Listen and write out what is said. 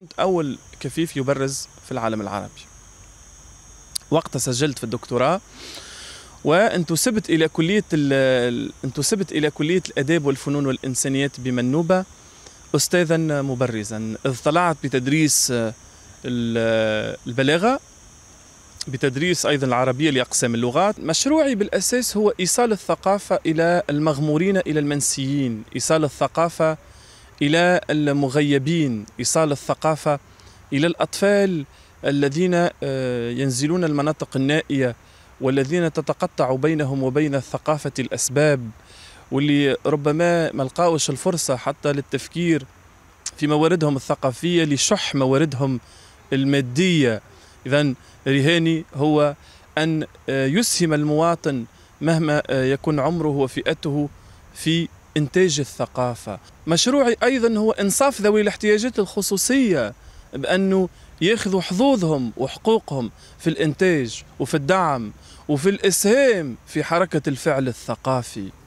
كنت أول كفيف يبرز في العالم العربي وقتها سجلت في الدكتوراه وانتسبت إلى كلية انتسبت إلى كلية الآداب والفنون والإنسانيات بمنوبة أستاذا مبرزا اضطلعت بتدريس البلاغة بتدريس أيضا العربية لأقسام اللغات مشروعي بالأساس هو إيصال الثقافة إلى المغمورين إلى المنسيين إيصال الثقافة الى المغيبين ايصال الثقافه الى الاطفال الذين آه، ينزلون المناطق النائيه والذين تتقطع بينهم وبين الثقافه الاسباب واللي ربما ما لقاوش الفرصه حتى للتفكير في مواردهم الثقافيه لشح مواردهم الماديه اذا رهاني هو ان آه، يسهم المواطن مهما آه، يكون عمره وفئته في إنتاج الثقافة مشروعي أيضا هو إنصاف ذوي الاحتياجات الخصوصية بأنه ياخذوا حظوظهم وحقوقهم في الإنتاج وفي الدعم وفي الإسهام في حركة الفعل الثقافي